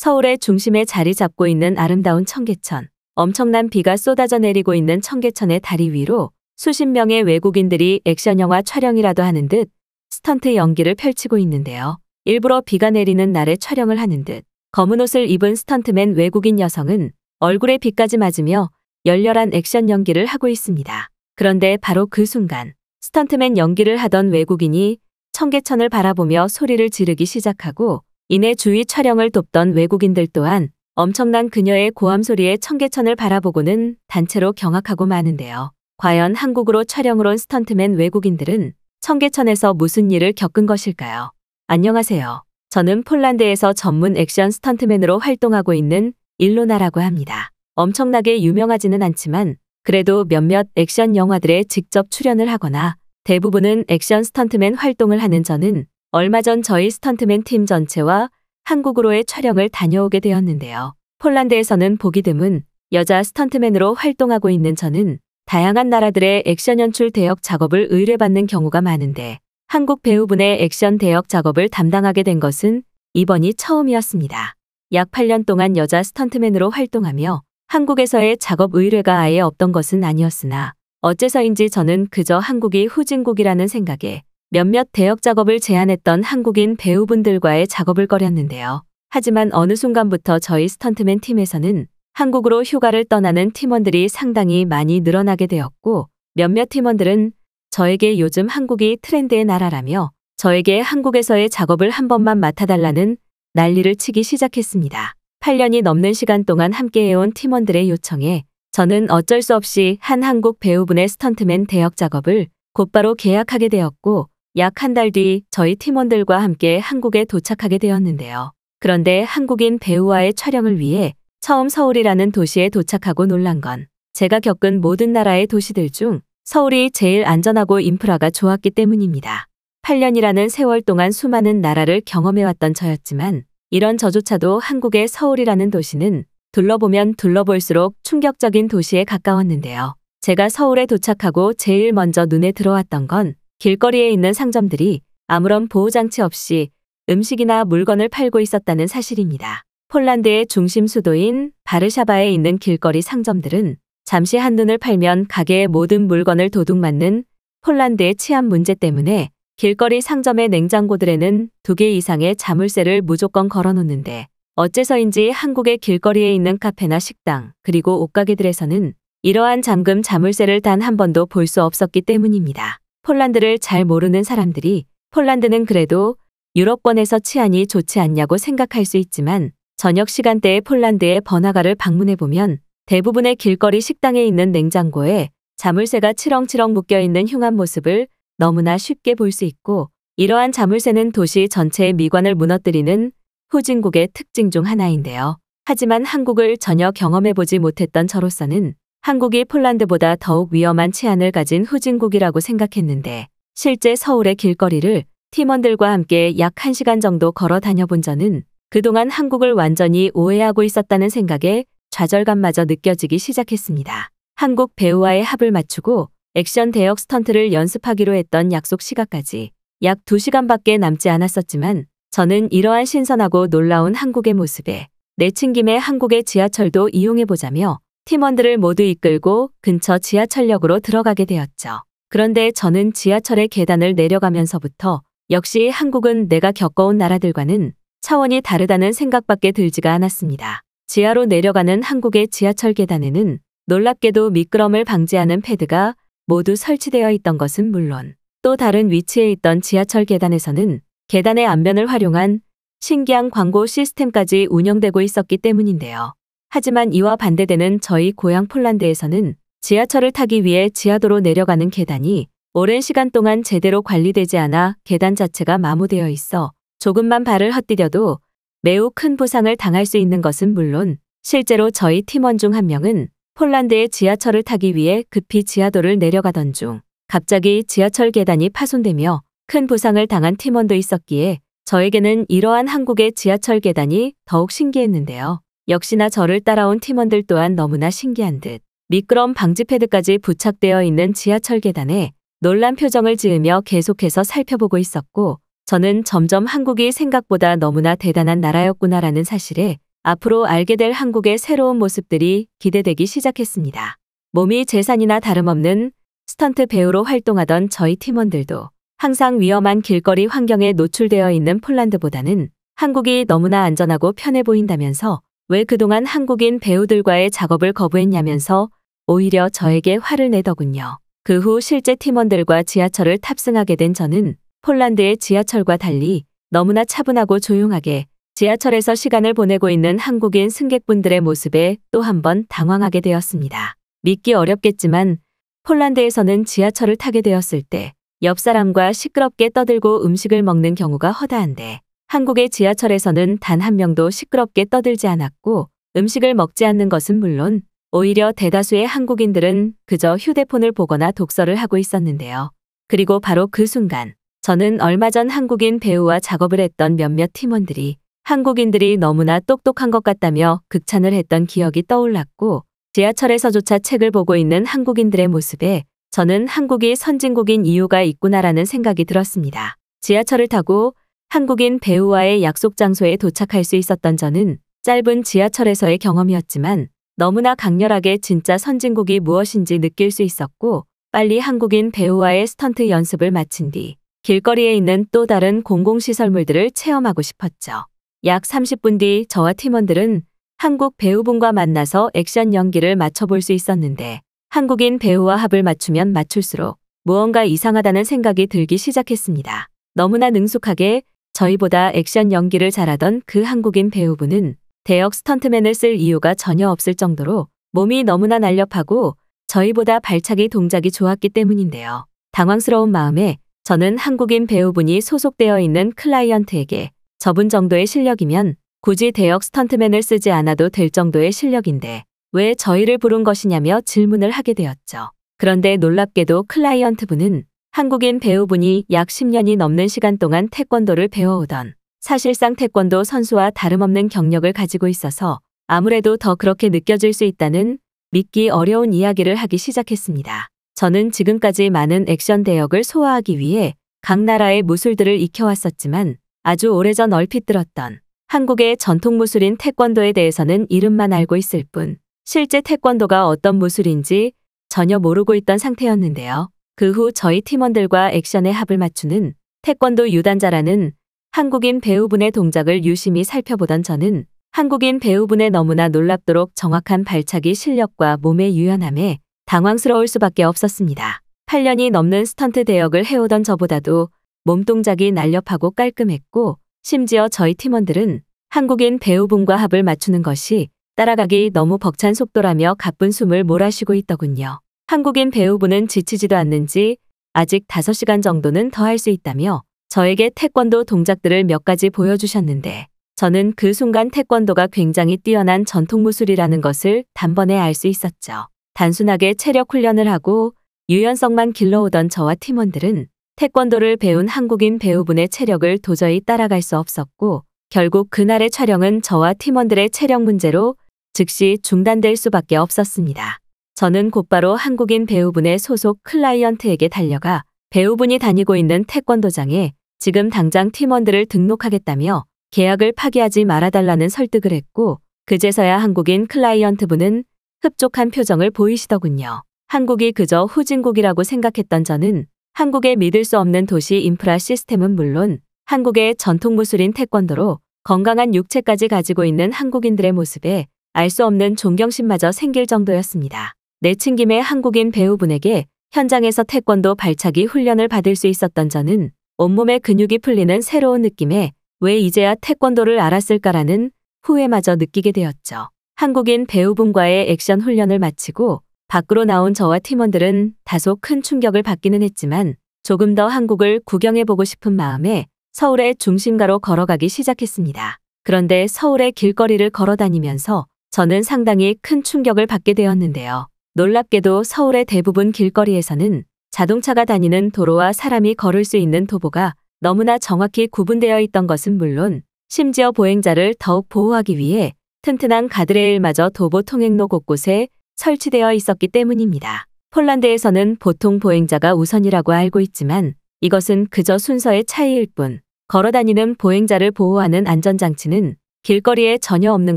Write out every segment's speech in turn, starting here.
서울의 중심에 자리 잡고 있는 아름다운 청계천. 엄청난 비가 쏟아져 내리고 있는 청계천의 다리 위로 수십 명의 외국인들이 액션 영화 촬영이라도 하는 듯 스턴트 연기를 펼치고 있는데요. 일부러 비가 내리는 날에 촬영을 하는 듯 검은 옷을 입은 스턴트맨 외국인 여성은 얼굴에 비까지 맞으며 열렬한 액션 연기를 하고 있습니다. 그런데 바로 그 순간 스턴트맨 연기를 하던 외국인이 청계천을 바라보며 소리를 지르기 시작하고 이내 주위 촬영을 돕던 외국인들 또한 엄청난 그녀의 고함 소리에 청계천을 바라보고는 단체로 경악하고 마는데요. 과연 한국으로 촬영을 온 스턴트맨 외국인들은 청계천에서 무슨 일을 겪은 것일까요? 안녕하세요. 저는 폴란드에서 전문 액션 스턴트맨으로 활동하고 있는 일로나라고 합니다. 엄청나게 유명하지는 않지만 그래도 몇몇 액션 영화들에 직접 출연을 하거나 대부분은 액션 스턴트맨 활동을 하는 저는 얼마 전 저희 스턴트맨 팀 전체와 한국으로의 촬영을 다녀오게 되었는데요. 폴란드에서는 보기 드문 여자 스턴트맨으로 활동하고 있는 저는 다양한 나라들의 액션 연출 대역 작업을 의뢰받는 경우가 많은데 한국 배우분의 액션 대역 작업을 담당하게 된 것은 이번이 처음이었습니다. 약 8년 동안 여자 스턴트맨으로 활동하며 한국에서의 작업 의뢰가 아예 없던 것은 아니었으나 어째서인지 저는 그저 한국이 후진국이라는 생각에 몇몇 대역 작업을 제안했던 한국인 배우분들과의 작업을 꺼렸는데요. 하지만 어느 순간부터 저희 스턴트맨 팀에서는 한국으로 휴가를 떠나는 팀원들이 상당히 많이 늘어나게 되었고 몇몇 팀원들은 저에게 요즘 한국이 트렌드의 나라라며 저에게 한국에서의 작업을 한 번만 맡아달라는 난리를 치기 시작했습니다. 8년이 넘는 시간 동안 함께해온 팀원들의 요청에 저는 어쩔 수 없이 한 한국 배우분의 스턴트맨 대역 작업을 곧바로 계약하게 되었고 약한달뒤 저희 팀원들과 함께 한국에 도착하게 되었는데요. 그런데 한국인 배우와의 촬영을 위해 처음 서울이라는 도시에 도착하고 놀란 건 제가 겪은 모든 나라의 도시들 중 서울이 제일 안전하고 인프라가 좋았기 때문입니다. 8년이라는 세월 동안 수많은 나라를 경험해왔던 저였지만 이런 저조차도 한국의 서울이라는 도시는 둘러보면 둘러볼수록 충격적인 도시에 가까웠는데요. 제가 서울에 도착하고 제일 먼저 눈에 들어왔던 건 길거리에 있는 상점들이 아무런 보호장치 없이 음식이나 물건을 팔고 있었다는 사실입니다. 폴란드의 중심 수도인 바르샤바에 있는 길거리 상점들은 잠시 한눈을 팔면 가게의 모든 물건을 도둑맞는 폴란드의 치안 문제 때문에 길거리 상점의 냉장고들에는 두 개 이상의 자물쇠를 무조건 걸어놓는데 어째서인지 한국의 길거리에 있는 카페나 식당 그리고 옷가게들에서는 이러한 잠금 자물쇠를 단 한 번도 볼 수 없었기 때문입니다. 폴란드를 잘 모르는 사람들이 폴란드는 그래도 유럽권에서 치안이 좋지 않냐고 생각할 수 있지만 저녁 시간대에 폴란드의 번화가를 방문해 보면 대부분의 길거리 식당에 있는 냉장고에 자물쇠가 치렁치렁 묶여 있는 흉한 모습을 너무나 쉽게 볼 수 있고 이러한 자물쇠는 도시 전체의 미관을 무너뜨리는 후진국의 특징 중 하나인데요. 하지만 한국을 전혀 경험해보지 못했던 저로서는 한국이 폴란드보다 더욱 위험한 치안을 가진 후진국이라고 생각했는데 실제 서울의 길거리를 팀원들과 함께 약 1시간 정도 걸어 다녀본 저는 그동안 한국을 완전히 오해하고 있었다는 생각에 좌절감마저 느껴지기 시작했습니다. 한국 배우와의 합을 맞추고 액션 대역 스턴트를 연습하기로 했던 약속 시각까지 약 2시간밖에 남지 않았었지만 저는 이러한 신선하고 놀라운 한국의 모습에 내친김에 한국의 지하철도 이용해보자며 팀원들을 모두 이끌고 근처 지하철역으로 들어가게 되었죠. 그런데 저는 지하철의 계단을 내려가면서부터 역시 한국은 내가 겪어온 나라들과는 차원이 다르다는 생각밖에 들지가 않았습니다. 지하로 내려가는 한국의 지하철 계단에는 놀랍게도 미끄럼을 방지하는 패드가 모두 설치되어 있던 것은 물론 또 다른 위치에 있던 지하철 계단에서는 계단의 안면을 활용한 신기한 광고 시스템까지 운영되고 있었기 때문인데요. 하지만 이와 반대되는 저희 고향 폴란드에서는 지하철을 타기 위해 지하도로 내려가는 계단이 오랜 시간 동안 제대로 관리되지 않아 계단 자체가 마모되어 있어 조금만 발을 헛디뎌도 매우 큰 부상을 당할 수 있는 것은 물론 실제로 저희 팀원 중 한 명은 폴란드의 지하철을 타기 위해 급히 지하도를 내려가던 중 갑자기 지하철 계단이 파손되며 큰 부상을 당한 팀원도 있었기에 저에게는 이러한 한국의 지하철 계단이 더욱 신기했는데요. 역시나 저를 따라온 팀원들 또한 너무나 신기한 듯 미끄럼 방지 패드까지 부착되어 있는 지하철 계단에 놀란 표정을 지으며 계속해서 살펴보고 있었고 저는 점점 한국이 생각보다 너무나 대단한 나라였구나라는 사실에 앞으로 알게 될 한국의 새로운 모습들이 기대되기 시작했습니다. 몸이 재산이나 다름없는 스턴트 배우로 활동하던 저희 팀원들도 항상 위험한 길거리 환경에 노출되어 있는 폴란드보다는 한국이 너무나 안전하고 편해 보인다면서 왜 그동안 한국인 배우들과의 작업을 거부했냐면서 오히려 저에게 화를 내더군요. 그 후 실제 팀원들과 지하철을 탑승하게 된 저는 폴란드의 지하철과 달리 너무나 차분하고 조용하게 지하철에서 시간을 보내고 있는 한국인 승객분들의 모습에 또 한번 당황하게 되었습니다. 믿기 어렵겠지만 폴란드에서는 지하철을 타게 되었을 때 옆 사람과 시끄럽게 떠들고 음식을 먹는 경우가 허다한데 한국의 지하철에서는 단 한 명도 시끄럽게 떠들지 않았고 음식을 먹지 않는 것은 물론 오히려 대다수의 한국인들은 그저 휴대폰을 보거나 독서를 하고 있었는데요. 그리고 바로 그 순간 저는 얼마 전 한국인 배우와 작업을 했던 몇몇 팀원들이 한국인들이 너무나 똑똑한 것 같다며 극찬을 했던 기억이 떠올랐고 지하철에서조차 책을 보고 있는 한국인들의 모습에 저는 한국이 선진국인 이유가 있구나라는 생각이 들었습니다. 지하철을 타고 한국인 배우와의 약속 장소에 도착할 수 있었던 저는 짧은 지하철에서의 경험이었지만 너무나 강렬하게 진짜 선진국이 무엇인지 느낄 수 있었고 빨리 한국인 배우와의 스턴트 연습을 마친 뒤 길거리에 있는 또 다른 공공시설물들을 체험하고 싶었죠. 약 30분 뒤 저와 팀원들은 한국 배우분과 만나서 액션 연기를 맞춰볼 수 있었는데 한국인 배우와 합을 맞추면 맞출수록 무언가 이상하다는 생각이 들기 시작했습니다. 너무나 능숙하게 저희보다 액션 연기를 잘하던 그 한국인 배우분은 대역 스턴트맨을 쓸 이유가 전혀 없을 정도로 몸이 너무나 날렵하고 저희보다 발차기 동작이 좋았기 때문인데요. 당황스러운 마음에 저는 한국인 배우분이 소속되어 있는 클라이언트에게 저분 정도의 실력이면 굳이 대역 스턴트맨을 쓰지 않아도 될 정도의 실력인데 왜 저희를 부른 것이냐며 질문을 하게 되었죠. 그런데 놀랍게도 클라이언트 분은 한국인 배우분이 약 10년이 넘는 시간 동안 태권도를 배워오던 사실상 태권도 선수와 다름없는 경력을 가지고 있어서 아무래도 더 그렇게 느껴질 수 있다는 믿기 어려운 이야기를 하기 시작했습니다. 저는 지금까지 많은 액션 대역을 소화하기 위해 각 나라의 무술들을 익혀왔었지만 아주 오래전 얼핏 들었던 한국의 전통 무술인 태권도에 대해서는 이름만 알고 있을 뿐 실제 태권도가 어떤 무술인지 전혀 모르고 있던 상태였는데요. 그후 저희 팀원들과 액션의 합을 맞추는 태권도 유단자라는 한국인 배우분의 동작을 유심히 살펴보던 저는 한국인 배우분의 너무나 놀랍도록 정확한 발차기 실력과 몸의 유연함에 당황스러울 수밖에 없었습니다. 8년이 넘는 스턴트 대역을 해오던 저보다도 몸 동작이 날렵하고 깔끔했고 심지어 저희 팀원들은 한국인 배우분과 합을 맞추는 것이 따라가기 너무 벅찬 속도라며 가쁜 숨을 몰아쉬고 있더군요. 한국인 배우분은 지치지도 않는지 아직 5시간 정도는 더 할 수 있다며 저에게 태권도 동작들을 몇 가지 보여주셨는데 저는 그 순간 태권도가 굉장히 뛰어난 전통무술이라는 것을 단번에 알 수 있었죠. 단순하게 체력 훈련을 하고 유연성만 길러오던 저와 팀원들은 태권도를 배운 한국인 배우분의 체력을 도저히 따라갈 수 없었고 결국 그날의 촬영은 저와 팀원들의 체력 문제로 즉시 중단될 수밖에 없었습니다. 저는 곧바로 한국인 배우분의 소속 클라이언트에게 달려가 배우분이 다니고 있는 태권도장에 지금 당장 팀원들을 등록하겠다며 계약을 파기하지 말아달라는 설득을 했고 그제서야 한국인 클라이언트분은 흡족한 표정을 보이시더군요. 한국이 그저 후진국이라고 생각했던 저는 한국의 믿을 수 없는 도시 인프라 시스템은 물론 한국의 전통 무술인 태권도로 건강한 육체까지 가지고 있는 한국인들의 모습에 알 수 없는 존경심마저 생길 정도였습니다. 내친 김에 한국인 배우분에게 현장에서 태권도 발차기 훈련을 받을 수 있었던 저는 온몸의 근육이 풀리는 새로운 느낌에 왜 이제야 태권도를 알았을까라는 후회마저 느끼게 되었죠. 한국인 배우분과의 액션 훈련을 마치고 밖으로 나온 저와 팀원들은 다소 큰 충격을 받기는 했지만 조금 더 한국을 구경해보고 싶은 마음에 서울의 중심가로 걸어가기 시작했습니다. 그런데 서울의 길거리를 걸어다니면서 저는 상당히 큰 충격을 받게 되었는데요. 놀랍게도 서울의 대부분 길거리에서는 자동차가 다니는 도로와 사람이 걸을 수 있는 도보가 너무나 정확히 구분되어 있던 것은 물론 심지어 보행자를 더욱 보호하기 위해 튼튼한 가드레일마저 도보 통행로 곳곳에 설치되어 있었기 때문입니다. 폴란드에서는 보통 보행자가 우선이라고 알고 있지만 이것은 그저 순서의 차이일 뿐 걸어 다니는 보행자를 보호하는 안전장치는 길거리에 전혀 없는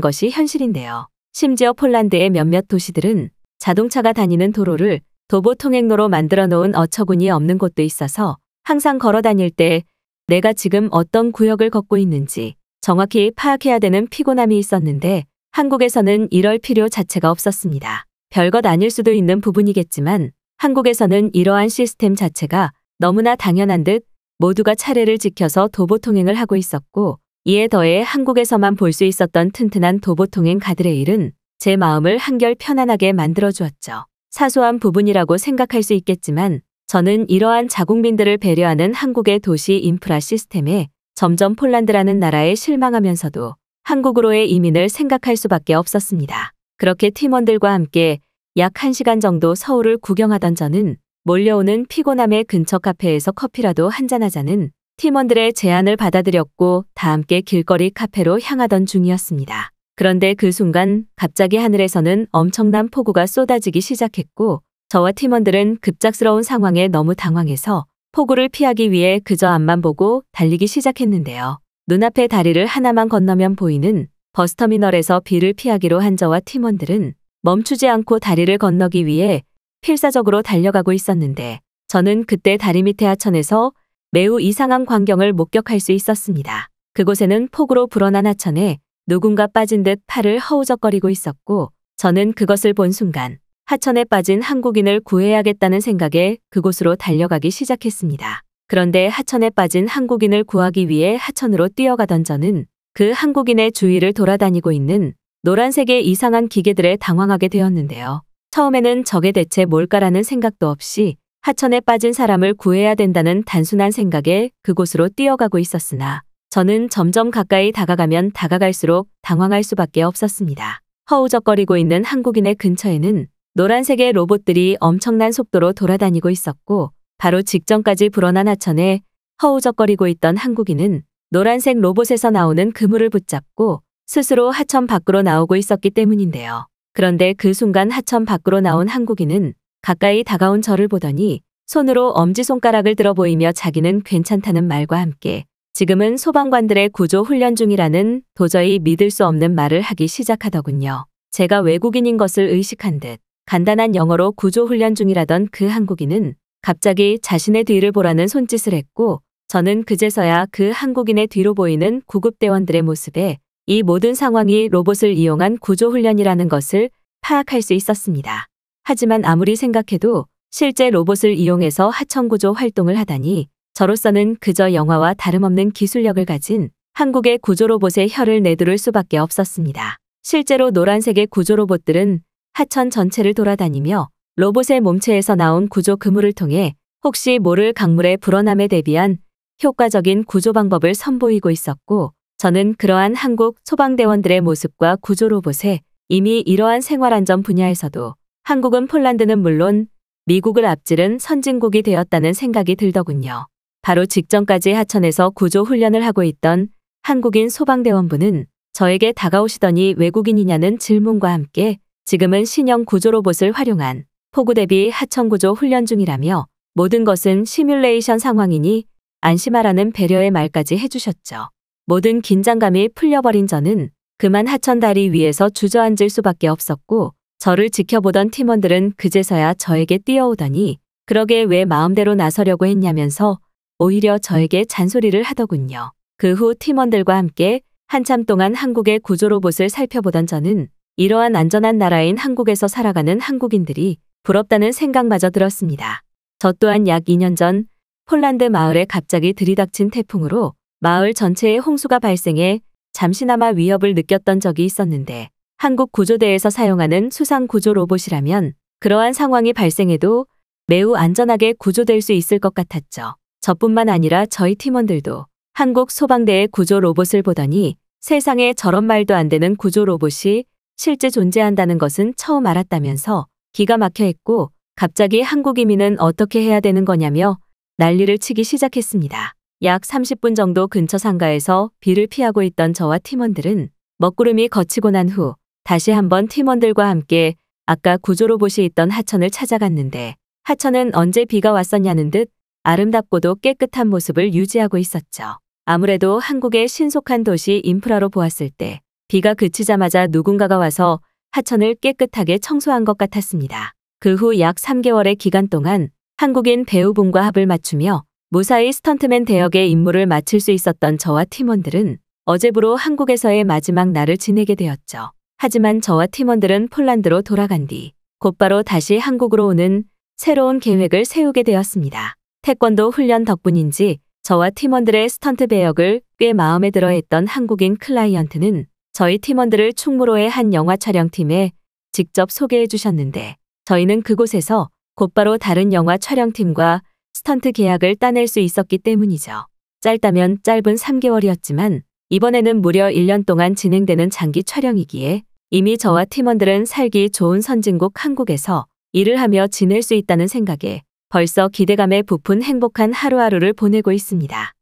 것이 현실인데요. 심지어 폴란드의 몇몇 도시들은 자동차가 다니는 도로를 도보 통행로로 만들어 놓은 어처구니 없는 곳도 있어서 항상 걸어 다닐 때 내가 지금 어떤 구역을 걷고 있는지 정확히 파악해야 되는 피곤함이 있었는데 한국에서는 이럴 필요 자체가 없었습니다. 별것 아닐 수도 있는 부분이겠지만 한국에서는 이러한 시스템 자체가 너무나 당연한 듯 모두가 차례를 지켜서 도보통행을 하고 있었고 이에 더해 한국에서만 볼 수 있었던 튼튼한 도보통행 가드레일은 제 마음을 한결 편안하게 만들어 주었죠. 사소한 부분이라고 생각할 수 있겠지만 저는 이러한 자국민들을 배려하는 한국의 도시 인프라 시스템에 점점 폴란드라는 나라에 실망하면서도 한국으로의 이민을 생각할 수밖에 없었습니다. 그렇게 팀원들과 함께 약 1시간 정도 서울을 구경하던 저는 몰려오는 피곤함의 근처 카페에서 커피라도 한잔하자는 팀원들의 제안을 받아들였고 다 함께 길거리 카페로 향하던 중이었습니다. 그런데 그 순간 갑자기 하늘에서는 엄청난 폭우가 쏟아지기 시작했고 저와 팀원들은 급작스러운 상황에 너무 당황해서 폭우를 피하기 위해 그저 앞만 보고 달리기 시작했는데요. 눈앞에 다리를 하나만 건너면 보이는 버스터미널에서 비를 피하기로 한 저와 팀원들은 멈추지 않고 다리를 건너기 위해 필사적으로 달려가고 있었는데 저는 그때 다리 밑에 하천에서 매우 이상한 광경을 목격할 수 있었습니다. 그곳에는 폭우로 불어난 하천에 누군가 빠진 듯 팔을 허우적거리고 있었고 저는 그것을 본 순간 하천에 빠진 한국인을 구해야겠다는 생각에 그곳으로 달려가기 시작했습니다. 그런데 하천에 빠진 한국인을 구하기 위해 하천으로 뛰어가던 저는 그 한국인의 주위를 돌아다니고 있는 노란색의 이상한 기계들에 당황하게 되었는데요. 처음에는 저게 대체 뭘까라는 생각도 없이 하천에 빠진 사람을 구해야 된다는 단순한 생각에 그곳으로 뛰어가고 있었으나 저는 점점 가까이 다가가면 다가갈수록 당황할 수밖에 없었습니다. 허우적거리고 있는 한국인의 근처에는 노란색의 로봇들이 엄청난 속도로 돌아다니고 있었고 바로 직전까지 불어난 하천에 허우적거리고 있던 한국인은 노란색 로봇에서 나오는 그물을 붙잡고 스스로 하천 밖으로 나오고 있었기 때문인데요. 그런데 그 순간 하천 밖으로 나온 한국인은 가까이 다가온 저를 보더니 손으로 엄지손가락을 들어 보이며 자기는 괜찮다는 말과 함께 지금은 소방관들의 구조 훈련 중이라는 도저히 믿을 수 없는 말을 하기 시작하더군요. 제가 외국인인 것을 의식한 듯 간단한 영어로 구조 훈련 중이라던 그 한국인은 갑자기 자신의 뒤를 보라는 손짓을 했고 저는 그제서야 그 한국인의 뒤로 보이는 구급대원들의 모습에 이 모든 상황이 로봇을 이용한 구조 훈련이라는 것을 파악할 수 있었습니다. 하지만 아무리 생각해도 실제 로봇을 이용해서 하천구조 활동을 하다니 저로서는 그저 영화와 다름없는 기술력을 가진 한국의 구조로봇의 혀를 내두를 수밖에 없었습니다. 실제로 노란색의 구조로봇들은 하천 전체를 돌아다니며 로봇의 몸체에서 나온 구조 그물을 통해 혹시 모를 강물의 불어남에 대비한 효과적인 구조 방법을 선보이고 있었고 저는 그러한 한국 소방대원들의 모습과 구조 로봇에 이미 이러한 생활안전 분야에서도 한국은 폴란드는 물론 미국을 앞지른 선진국이 되었다는 생각이 들더군요. 바로 직전까지 하천에서 구조 훈련을 하고 있던 한국인 소방대원분은 저에게 다가오시더니 외국인이냐는 질문과 함께 지금은 신형 구조 로봇을 활용한 포구 대비 하천 구조 훈련 중이라며 모든 것은 시뮬레이션 상황이니 안심하라는 배려의 말까지 해주셨죠. 모든 긴장감이 풀려버린 저는 그만 하천 다리 위에서 주저앉을 수밖에 없었고 저를 지켜보던 팀원들은 그제서야 저에게 뛰어오더니 그러게 왜 마음대로 나서려고 했냐면서 오히려 저에게 잔소리를 하더군요. 그 후 팀원들과 함께 한참 동안 한국의 구조로봇을 살펴보던 저는 이러한 안전한 나라인 한국에서 살아가는 한국인들이 부럽다는 생각마저 들었습니다. 저 또한 약 2년 전 폴란드 마을에 갑자기 들이닥친 태풍으로 마을 전체에 홍수가 발생해 잠시나마 위협을 느꼈던 적이 있었는데 한국 구조대에서 사용하는 수상 구조 로봇이라면 그러한 상황이 발생해도 매우 안전하게 구조될 수 있을 것 같았죠. 저뿐만 아니라 저희 팀원들도 한국 소방대의 구조 로봇을 보더니 세상에 저런 말도 안 되는 구조 로봇이 실제 존재한다는 것은 처음 알았다면서 기가 막혀 했고 갑자기 한국 이민은 어떻게 해야 되는 거냐며 난리를 치기 시작했습니다. 약 30분 정도 근처 상가에서 비를 피하고 있던 저와 팀원들은 먹구름이 거치고난 후 다시 한번 팀원들과 함께 아까 구조로봇이 있던 하천을 찾아갔는데 하천은 언제 비가 왔었냐는 듯 아름답고도 깨끗한 모습을 유지하고 있었죠. 아무래도 한국의 신속한 도시 인프라로 보았을 때 비가 그치자마자 누군가가 와서 하천을 깨끗하게 청소한 것 같았습니다. 그 후 약 3개월의 기간 동안 한국인 배우분과 합을 맞추며 무사히 스턴트맨 대역의 임무를 마칠 수 있었던 저와 팀원들은 어제부로 한국에서의 마지막 날을 지내게 되었죠. 하지만 저와 팀원들은 폴란드로 돌아간 뒤 곧바로 다시 한국으로 오는 새로운 계획을 세우게 되었습니다. 태권도 훈련 덕분인지 저와 팀원들의 스턴트 배역을 꽤 마음에 들어 했던 한국인 클라이언트는 저희 팀원들을 충무로의 한 영화 촬영팀에 직접 소개해 주셨는데 저희는 그곳에서 곧바로 다른 영화 촬영팀과 스턴트 계약을 따낼 수 있었기 때문이죠. 짧다면 짧은 3개월이었지만 이번에는 무려 1년 동안 진행되는 장기 촬영이기에 이미 저와 팀원들은 살기 좋은 선진국 한국에서 일을 하며 지낼 수 있다는 생각에 벌써 기대감에 부푼 행복한 하루하루를 보내고 있습니다.